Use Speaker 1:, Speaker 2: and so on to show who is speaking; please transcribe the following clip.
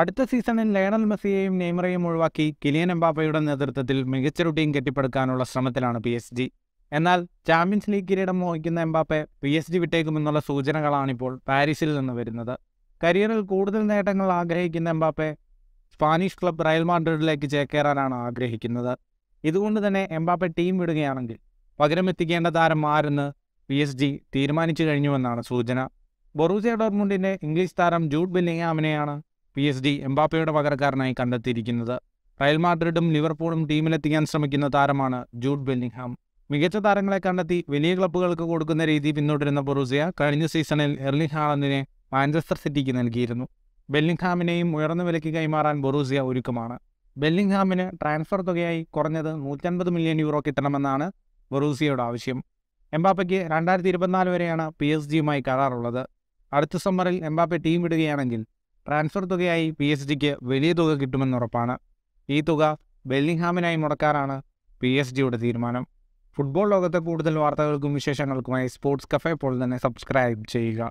Speaker 1: അടുത്ത സീസണിൽ ലയണൽ മെസ്സിയെയും നെയ്മറെയും ഒഴിവാക്കി കിലിയൻ എംബാപ്പയുടെ നേതൃത്വത്തിൽ ഒരു ടീം കെട്ടിപ്പടുക്കാനുള്ള ശ്രമത്തിലാണ് പി എസ് ജി എന്നാൽ ചാമ്പ്യൻസ് ലീഗ് കിരീടം മോഹിക്കുന്ന എംബാപ്പെ പി എസ് ജി വിട്ടേക്കുമെന്നുള്ള സൂചനകളാണിപ്പോൾ പാരീസിൽ നിന്ന് വരുന്നത് കരിയറിൽ കൂടുതൽ നേട്ടങ്ങൾ ആഗ്രഹിക്കുന്ന എംബാപ്പെ സ്പാനിഷ് ക്ലബ് റയൽ മാഡ്രിഡിലേക്ക് ചേക്കേറാനാണ് ആഗ്രഹിക്കുന്നത് ഇതുകൊണ്ട് തന്നെ എംബാപ്പെ ടീം വിടുകയാണെങ്കിൽ പകരമെത്തിക്കേണ്ട താരം ആരെന്ന് പി എസ് ജി തീരുമാനിച്ചു കഴിഞ്ഞുവെന്നാണ് സൂചന ബൊറൂസിയ ഡോർമുണ്ടിൻ്റെ ഇംഗ്ലീഷ് താരം ജൂഡ് ബില്ലിംഗ്ഹാമിനെയാണ് പി എസ് ഡി എംബാപ്പയുടെ പകരക്കാരനായി കണ്ടെത്തിയിരിക്കുന്നത് റയൽ മാഡ്രിഡും ലിവർപൂളും ടീമിലെത്തിക്കാൻ ശ്രമിക്കുന്ന താരമാണ് ജൂഡ് ബെല്ലിംഗ്ഹാം മികച്ച താരങ്ങളെ കണ്ടെത്തി വലിയ ക്ലബ്ബുകൾക്ക് കൊടുക്കുന്ന രീതി പിന്തുടരുന്ന ബൊറൂസിയ കഴിഞ്ഞ സീസണിൽ എർലിംഗ് ഹാളന്ദിനെ മാഞ്ചസ്റ്റർ സിറ്റിക്ക് നൽകിയിരുന്നു ബെല്ലിംഗ്ഹാമിനെയും ഉയർന്ന വിലയ്ക്ക് കൈമാറാൻ ബൊറൂസിയ ഒരുക്കമാണ് ബെല്ലിംഗ്ഹാമിന് ട്രാൻസ്ഫർ തുകയായി കുറഞ്ഞത് നൂറ്റൻപത് മില്യൺ യൂറോ കിട്ടണമെന്നാണ് ബൊറൂസിയയുടെ ആവശ്യം എംബാപ്പയ്ക്ക് രണ്ടായിരത്തി ഇരുപത്തിനാല് വരെയാണ് പി എസ് ജിയുമായി കരാറുള്ളത് അടുത്ത സമ്മറിൽ എംബാപ്പെ ടീം വിടുകയാണെങ്കിൽ ട്രാൻസ്ഫർ തുകയായി പി എസ് ജിക്ക് വലിയ തുക ഉറപ്പാണ് ഈ തുക ബെല്ലിംഗ്ഹാമിനായി മുടക്കാറാണ് പി എസ് ജിയുടെ തീരുമാനം ഫുട്ബോൾ ലോകത്തെ കൂടുതൽ വാർത്തകൾക്കും വിശേഷങ്ങൾക്കുമായി സ്പോർട്സ് കഫേ പോലെ തന്നെ സബ്സ്ക്രൈബ് ചെയ്യുക